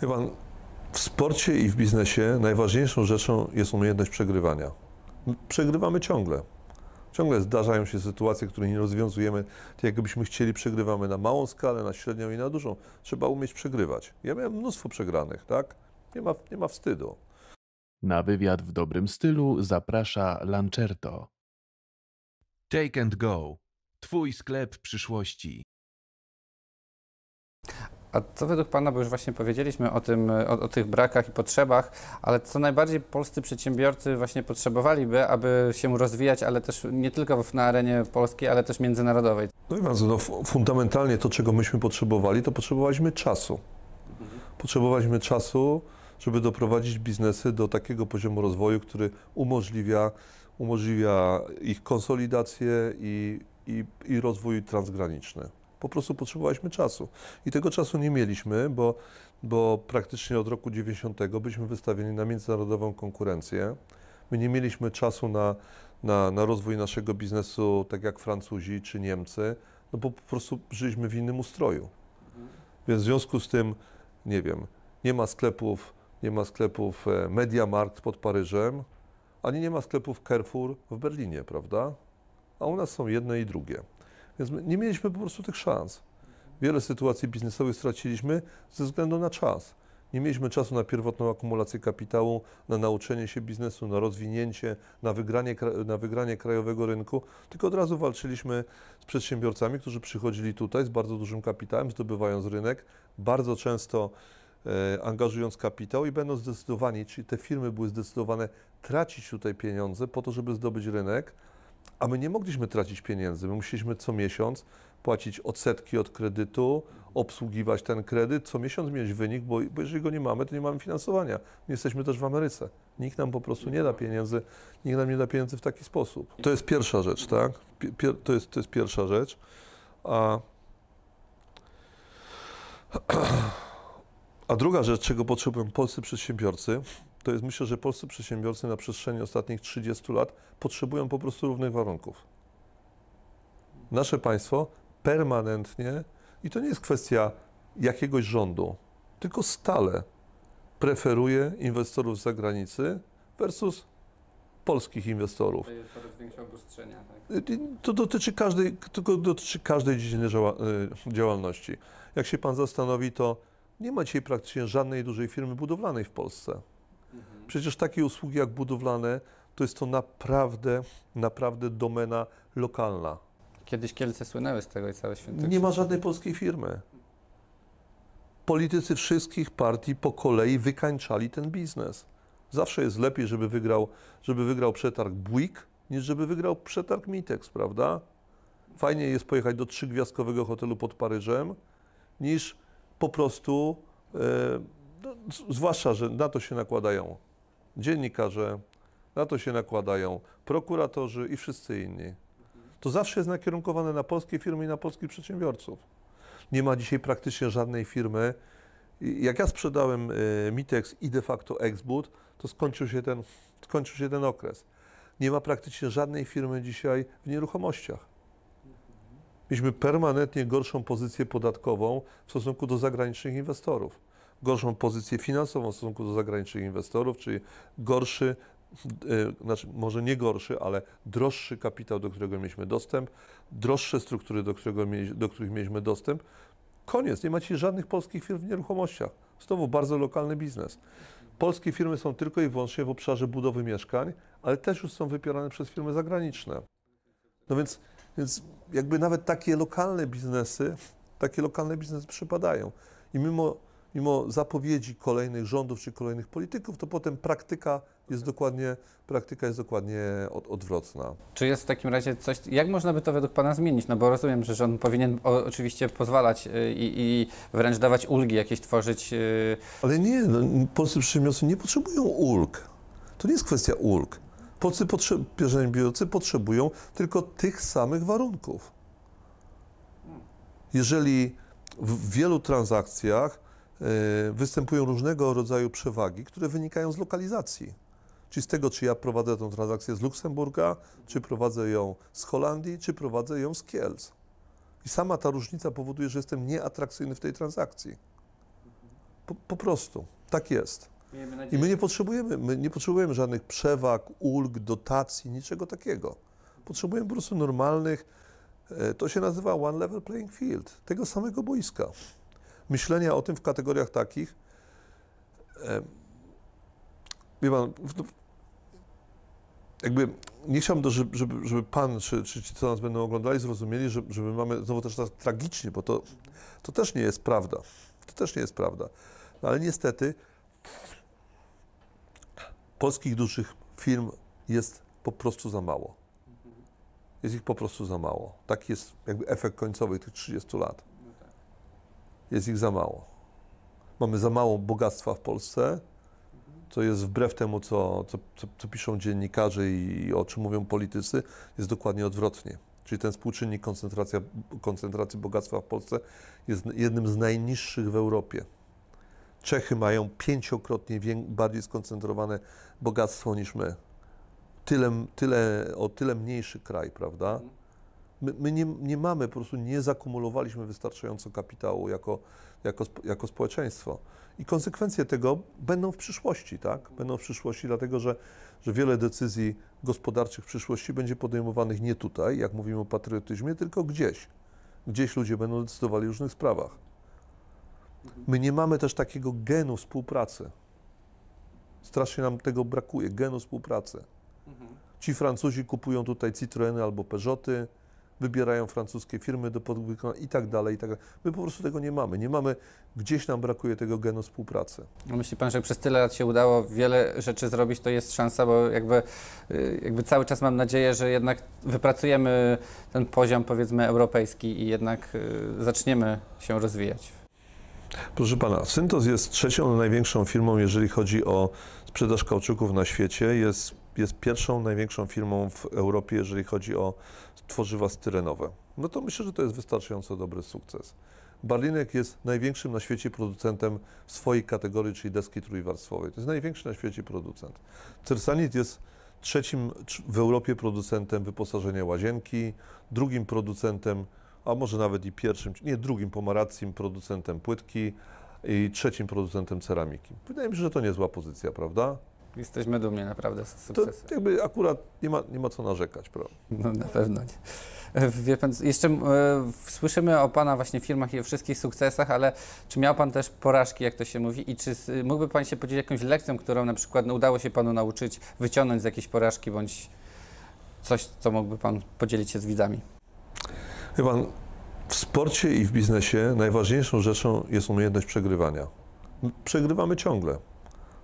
Chyba w sporcie i w biznesie najważniejszą rzeczą jest umiejętność przegrywania. Przegrywamy ciągle. Ciągle zdarzają się sytuacje, które nie rozwiązujemy tak, jakbyśmy chcieli. Przegrywamy na małą skalę, na średnią i na dużą. Trzeba umieć przegrywać. Ja miałem mnóstwo przegranych, tak? Nie ma, nie ma wstydu. Na wywiad w dobrym stylu zaprasza Lancerto. Take and Go. Twój sklep przyszłości. A co według Pana, bo już właśnie powiedzieliśmy o, tym, e, o, o, tych brakach i potrzebach, ale co najbardziej polscy przedsiębiorcy właśnie potrzebowaliby, aby się rozwijać, ale też nie tylko na arenie polskiej, ale też międzynarodowej? No i bardzo, no, fundamentalnie to, czego myśmy potrzebowali, to potrzebowaliśmy czasu. Potrzebowaliśmy czasu, żeby doprowadzić biznesy do takiego poziomu rozwoju, który umożliwia, umożliwia ich konsolidację i, i, i rozwój transgraniczny. Po prostu potrzebowaliśmy czasu. I tego czasu nie mieliśmy, bo, bo praktycznie od roku 90 byliśmy wystawieni na międzynarodową konkurencję. My nie mieliśmy czasu na, na, na rozwój naszego biznesu, tak jak Francuzi czy Niemcy, no bo po prostu żyliśmy w innym ustroju. Więc w związku z tym, nie wiem, nie ma sklepów, nie ma sklepów e, Mediamarkt pod Paryżem, ani nie ma sklepów Carrefour w Berlinie, prawda? A u nas są jedne i drugie. Więc nie mieliśmy po prostu tych szans. Wiele sytuacji biznesowych straciliśmy ze względu na czas. Nie mieliśmy czasu na pierwotną akumulację kapitału, na nauczenie się biznesu, na rozwinięcie, na wygranie, na wygranie krajowego rynku, tylko od razu walczyliśmy z przedsiębiorcami, którzy przychodzili tutaj z bardzo dużym kapitałem, zdobywając rynek, bardzo często e, angażując kapitał i będą zdecydowani, czyli te firmy były zdecydowane tracić tutaj pieniądze po to, żeby zdobyć rynek, a my nie mogliśmy tracić pieniędzy. My musieliśmy co miesiąc płacić odsetki od kredytu, obsługiwać ten kredyt, co miesiąc mieć wynik, bo, bo jeżeli go nie mamy, to nie mamy finansowania. Nie jesteśmy też w Ameryce. Nikt nam po prostu nie da pieniędzy, nikt nam nie da pieniędzy w taki sposób. To jest pierwsza rzecz, tak? Pier, to, jest, to jest pierwsza rzecz. A, a druga rzecz, czego potrzebują polscy przedsiębiorcy, to jest myślę, że polscy przedsiębiorcy na przestrzeni ostatnich 30 lat potrzebują po prostu równych warunków. Nasze państwo permanentnie, i to nie jest kwestia jakiegoś rządu, tylko stale preferuje inwestorów z zagranicy versus polskich inwestorów. Coraz większe obostrzenia. Tak? Y, y, to dotyczy każdej, to dotyczy każdej dziedziny y, działalności. Jak się pan zastanowi, to nie ma dzisiaj praktycznie żadnej dużej firmy budowlanej w Polsce. Przecież takie usługi jak budowlane to jest to naprawdę, naprawdę domena lokalna. Kiedyś Kielce słynęły z tego i całe święto. Nie ma żadnej polskiej firmy. Politycy wszystkich partii po kolei wykańczali ten biznes. Zawsze jest lepiej, żeby wygrał, żeby wygrał przetarg Buick, niż żeby wygrał przetarg Mitex, prawda? Fajnie jest pojechać do trzygwiazdkowego hotelu pod Paryżem, niż po prostu, e, no, zwłaszcza, że na to się nakładają dziennikarze, na to się nakładają prokuratorzy i wszyscy inni. To zawsze jest nakierunkowane na polskie firmy i na polskich przedsiębiorców. Nie ma dzisiaj praktycznie żadnej firmy. Jak ja sprzedałem y, Mitex i de facto Exbud, to skończył się ten, skończył się ten okres. Nie ma praktycznie żadnej firmy dzisiaj w nieruchomościach. Mieliśmy permanentnie gorszą pozycję podatkową w stosunku do zagranicznych inwestorów gorszą pozycję finansową w stosunku do zagranicznych inwestorów, czyli gorszy, e, znaczy może nie gorszy, ale droższy kapitał, do którego mieliśmy dostęp, droższe struktury, do, którego mieli, do których mieliśmy dostęp. Koniec, nie macie żadnych polskich firm w nieruchomościach. Znowu bardzo lokalny biznes. Polskie firmy są tylko i wyłącznie w obszarze budowy mieszkań, ale też już są wypierane przez firmy zagraniczne. No więc, więc jakby nawet takie lokalne biznesy, takie lokalne biznesy przypadają. I mimo mimo zapowiedzi kolejnych rządów czy kolejnych polityków, to potem praktyka jest dokładnie, praktyka jest dokładnie od, odwrotna. Czy jest w takim razie coś, jak można by to według Pana zmienić? No bo rozumiem, że rząd powinien o, oczywiście pozwalać y, i, i, wręcz dawać ulgi jakieś tworzyć. Y, Ale nie, no, polscy przedsiębiorcy nie potrzebują ulg. To nie jest kwestia ulg. Polscy przedsiębiorcy potrzebują tylko tych samych warunków. Jeżeli w wielu transakcjach Y, występują różnego rodzaju przewagi, które wynikają z lokalizacji. Czyli z tego, czy ja prowadzę tę transakcję z Luksemburga, czy prowadzę ją z Holandii, czy prowadzę ją z Kielc. I sama ta różnica powoduje, że jestem nieatrakcyjny w tej transakcji. Po, po prostu. Tak jest. I my nie potrzebujemy, my nie potrzebujemy żadnych przewag, ulg, dotacji, niczego takiego. Potrzebujemy po prostu normalnych, e, to się nazywa one level playing field, tego samego boiska myślenia o tym w kategoriach takich. wie pan, jakby nie chciałbym, żeby, żeby, żeby Pan czy, czy ci, co nas będą oglądali, zrozumieli, że, że my mamy znowu też tak tragicznie, bo to, to też nie jest prawda. To też nie jest prawda. No, ale niestety polskich dużych firm jest po prostu za mało. Jest ich po prostu za mało. Taki jest jakby efekt końcowy tych 30 lat jest ich za mało. Mamy za mało bogactwa w Polsce, co jest wbrew temu, co, co, co, co piszą dziennikarze i, o czym mówią politycy, jest dokładnie odwrotnie. Czyli ten współczynnik koncentracja, koncentracji bogactwa w Polsce jest jednym z najniższych w Europie. Czechy mają pięciokrotnie bardziej skoncentrowane bogactwo niż my. Tyle, tyle, o tyle mniejszy kraj, prawda? My, my nie, nie, mamy, po prostu nie zakumulowaliśmy wystarczająco kapitału jako, jako, jako społeczeństwo. I konsekwencje tego będą w przyszłości, tak? Będą w przyszłości, dlatego że, że wiele decyzji gospodarczych w przyszłości będzie podejmowanych nie tutaj, jak mówimy o patriotyzmie, tylko gdzieś. Gdzieś ludzie będą decydowali o różnych sprawach. My nie mamy też takiego genu współpracy. Strasznie nam tego brakuje, genu współpracy. Mhm. Ci Francuzi kupują tutaj Citroeny albo Peugeoty, wybierają francuskie firmy do podwykonania i tak dalej, i tak dalej. My po prostu tego nie mamy. Nie mamy, gdzieś nam brakuje tego genu współpracy. Myśli Pan, że przez tyle lat się udało wiele rzeczy zrobić, to jest szansa, bo jakby, y, jakby cały czas mam nadzieję, że jednak wypracujemy ten poziom powiedzmy europejski i jednak y, zaczniemy się rozwijać. Proszę Pana, Syntos jest trzecią największą firmą, jeżeli chodzi o sprzedaż kauczuków na świecie. Jest jest pierwszą największą firmą w Europie, jeżeli chodzi o tworzywa styrenowe. No to myślę, że to jest wystarczająco dobry sukces. Barlinek jest największym na świecie producentem w swojej kategorii, czyli deski trójwarstwowej. To jest największy na świecie producent. Cersanit jest trzecim w Europie producentem wyposażenia łazienki, drugim producentem, a może nawet i pierwszym, nie drugim pomaraccim producentem płytki i trzecim producentem ceramiki. Wydaje mi się, że to niezła pozycja, prawda? jesteśmy dumni naprawdę z sukcesu. To jakby akurat nie ma, nie ma co narzekać, prawda? No na pewno nie. Wie pan, jeszcze e, słyszymy o Pana właśnie firmach i o wszystkich sukcesach, ale czy miał Pan też porażki, jak to się mówi? I czy y, mógłby Pan się podzielić jakąś lekcją, którą na przykład no, udało się Panu nauczyć, wyciągnąć z jakiejś porażki, bądź coś, co mógłby Pan podzielić się z widzami? Wie Pan, w sporcie i w biznesie najważniejszą rzeczą jest umiejętność przegrywania. Przegrywamy ciągle.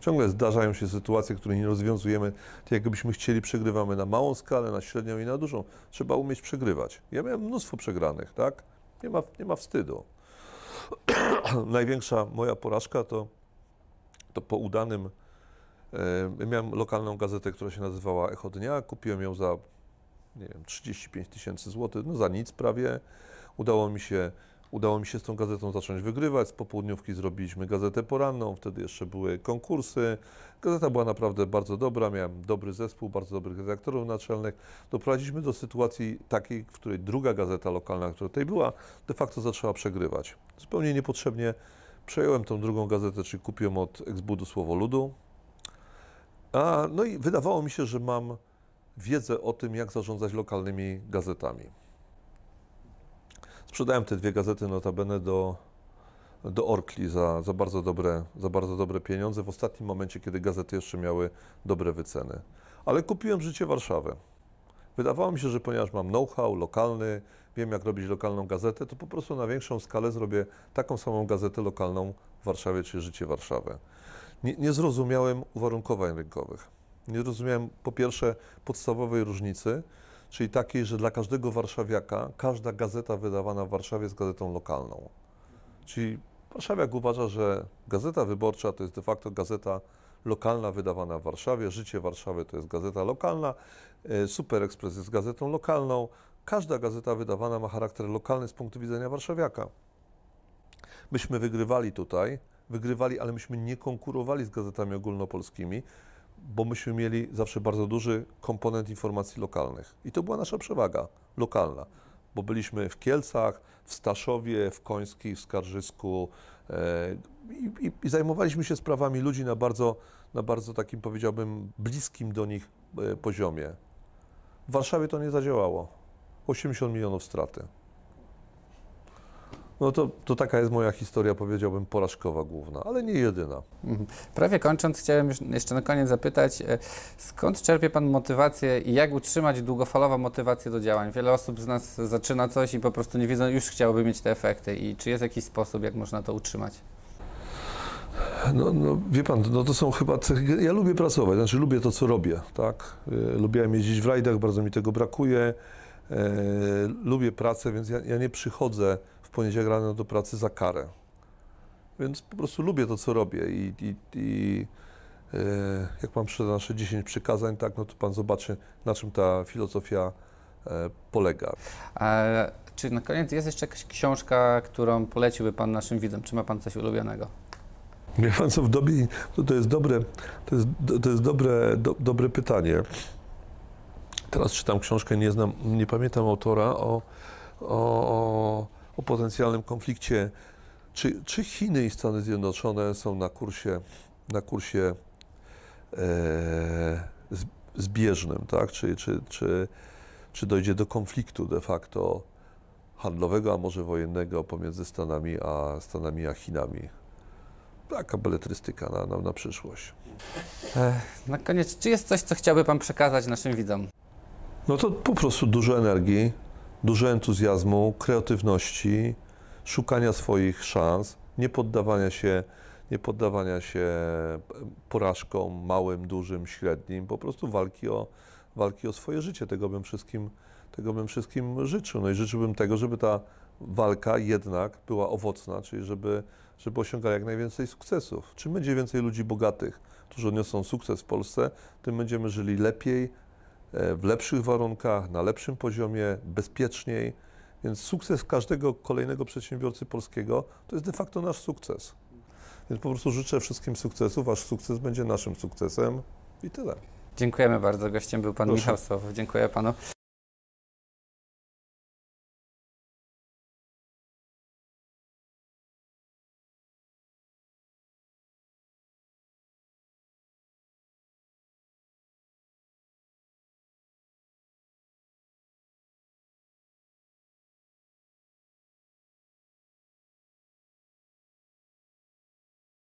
Ciągle zdarzają się sytuacje, które nie rozwiązujemy tak, jakbyśmy chcieli. Przegrywamy na małą skalę, na średnią i na dużą. Trzeba umieć przegrywać. Ja miałem mnóstwo przegranych, tak? Nie ma, nie ma wstydu. Największa moja porażka to, to po udanym. Yy, miałem lokalną gazetę, która się nazywała Echo Dnia. Kupiłem ją za, nie wiem, 35 tysięcy złotych, no za nic prawie. Udało mi się Udało mi się z tą gazetą zacząć wygrywać. Z popołudniówki zrobiliśmy gazetę poranną, wtedy jeszcze były konkursy. Gazeta była naprawdę bardzo dobra, miałem dobry zespół, bardzo dobrych redaktorów naczelnych. Doprowadziliśmy do sytuacji takiej, w której druga gazeta lokalna, która tutaj była, de facto zaczęła przegrywać. Zupełnie niepotrzebnie przejąłem tą drugą gazetę, czyli kupiłem od Exbudu Słowo Ludu. A, no i wydawało mi się, że mam wiedzę o tym, jak zarządzać lokalnymi gazetami. Sprzedałem te dwie gazety notabene do, do Orkli za, za, bardzo dobre, za bardzo dobre pieniądze w ostatnim momencie, kiedy gazety jeszcze miały dobre wyceny. Ale kupiłem Życie Warszawę. Wydawało mi się, że ponieważ mam know-how lokalny, wiem jak robić lokalną gazetę, to po prostu na większą skalę zrobię taką samą gazetę lokalną w Warszawie, czy Życie Warszawę. Nie, nie zrozumiałem uwarunkowań rynkowych. Nie zrozumiałem po pierwsze podstawowej różnicy, czyli takiej, że dla każdego warszawiaka każda gazeta wydawana w Warszawie jest gazetą lokalną. Czyli warszawiak uważa, że Gazeta Wyborcza to jest de facto gazeta lokalna wydawana w Warszawie, Życie Warszawy to jest gazeta lokalna, e, Super Express jest gazetą lokalną, każda gazeta wydawana ma charakter lokalny z punktu widzenia warszawiaka. Myśmy wygrywali tutaj, wygrywali, ale myśmy nie konkurowali z gazetami ogólnopolskimi, bo myśmy mieli zawsze bardzo duży komponent informacji lokalnych. I to była nasza przewaga lokalna, bo byliśmy w Kielcach, w Staszowie, w Końskiej, w Skarżysku e, i, i, i zajmowaliśmy się sprawami ludzi na bardzo, na bardzo takim, powiedziałbym, bliskim do nich e, poziomie. W Warszawie to nie zadziałało. 80 milionów straty. No to, to taka jest moja historia, powiedziałbym, porażkowa główna, ale nie jedyna. Mhm. Prawie kończąc, chciałem jeszcze na koniec zapytać, e, skąd czerpie Pan motywację i jak utrzymać długofalową motywację do działań? Wiele osób z nas zaczyna coś i po prostu nie wiedzą, już chciałoby mieć te efekty. I czy jest jakiś sposób, jak można to utrzymać? No, no, wie pan, no to są chyba cechy. Ja lubię pracować, znaczy lubię to, co robię, tak? E, lubiłem jeździć w rajdach, bardzo mi tego brakuje. E, lubię pracę, więc ja, ja nie przychodzę w poniedziałek rano do pracy za karę. Więc po prostu lubię to, co robię i, i, i e, jak Pan przeczyta nasze 10 przykazań, tak, no to Pan zobaczy, na czym ta filozofia e, polega. A, czy na koniec jest jeszcze jakaś książka, którą poleciłby Pan naszym widzom? Czy ma Pan coś ulubionego? Wie Pan co, w dobie, to, to jest dobre, to jest, to jest dobre, do, dobre pytanie. Teraz czytam książkę, nie znam, nie pamiętam autora, o, o, potencjalnym konflikcie. Czy, czy Chiny i Stany Zjednoczone są na kursie, na kursie e, zbieżnym, tak? Czy, czy, czy, czy dojdzie do konfliktu de facto handlowego, a może wojennego pomiędzy Stanami a, Stanami a Chinami? taka beletrystyka na, na, na przyszłość. na koniec, czy jest coś, co chciałby Pan przekazać naszym widzom? No to po prostu dużo energii, dużo entuzjazmu, kreatywności, szukania swoich szans, nie poddawania się, nie poddawania się e, porażkom małym, dużym, średnim, po prostu walki o, walki o swoje życie. Tego bym, wszystkim, tego bym wszystkim życzył. No i życzyłbym tego, żeby ta walka jednak była owocna, czyli żeby, żeby osiągała jak najwięcej sukcesów. Czym będzie więcej ludzi bogatych, którzy odniosą sukces w Polsce, tym będziemy żyli lepiej, E, w lepszych warunkach, na lepszym poziomie, bezpieczniej. Więc sukces każdego kolejnego przedsiębiorcy polskiego to jest de facto nasz sukces. Więc po prostu życzę wszystkim sukcesu, wasz sukces będzie naszym sukcesem i tyle. Dziękujemy bardzo. Gościem był pan Proszę. Michał Sławow. Dziękuję panu.